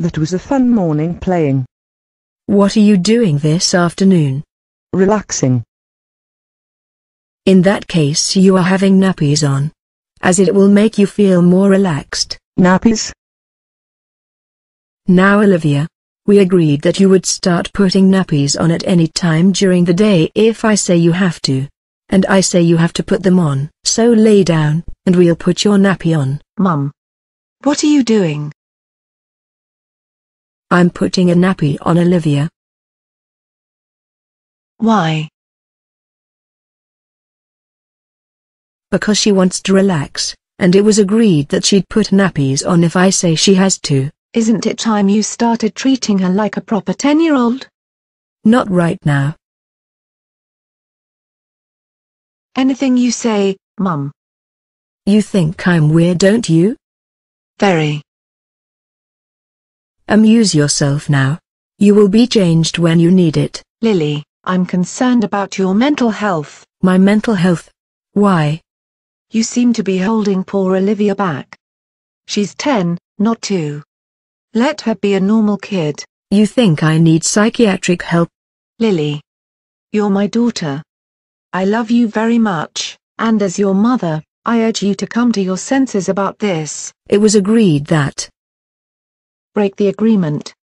That was a fun morning playing. What are you doing this afternoon? Relaxing. In that case you are having nappies on, as it will make you feel more relaxed. Nappies? Now Olivia, we agreed that you would start putting nappies on at any time during the day if I say you have to. And I say you have to put them on. So lay down, and we'll put your nappy on. Mum. What are you doing? I'm putting a nappy on Olivia. Why? Because she wants to relax, and it was agreed that she'd put nappies on if I say she has to. Isn't it time you started treating her like a proper ten-year-old? Not right now. Anything you say, Mum. You think I'm weird, don't you? Very. Amuse yourself now. You will be changed when you need it. Lily, I'm concerned about your mental health. My mental health? Why? You seem to be holding poor Olivia back. She's 10, not 2. Let her be a normal kid. You think I need psychiatric help? Lily. You're my daughter. I love you very much, and as your mother, I urge you to come to your senses about this. It was agreed that, break the agreement.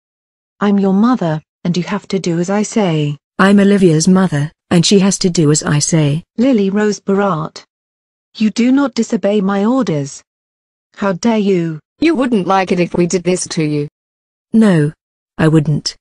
I'm your mother, and you have to do as I say. I'm Olivia's mother, and she has to do as I say. Lily Rose Barat. You do not disobey my orders. How dare you? You wouldn't like it if we did this to you. No, I wouldn't.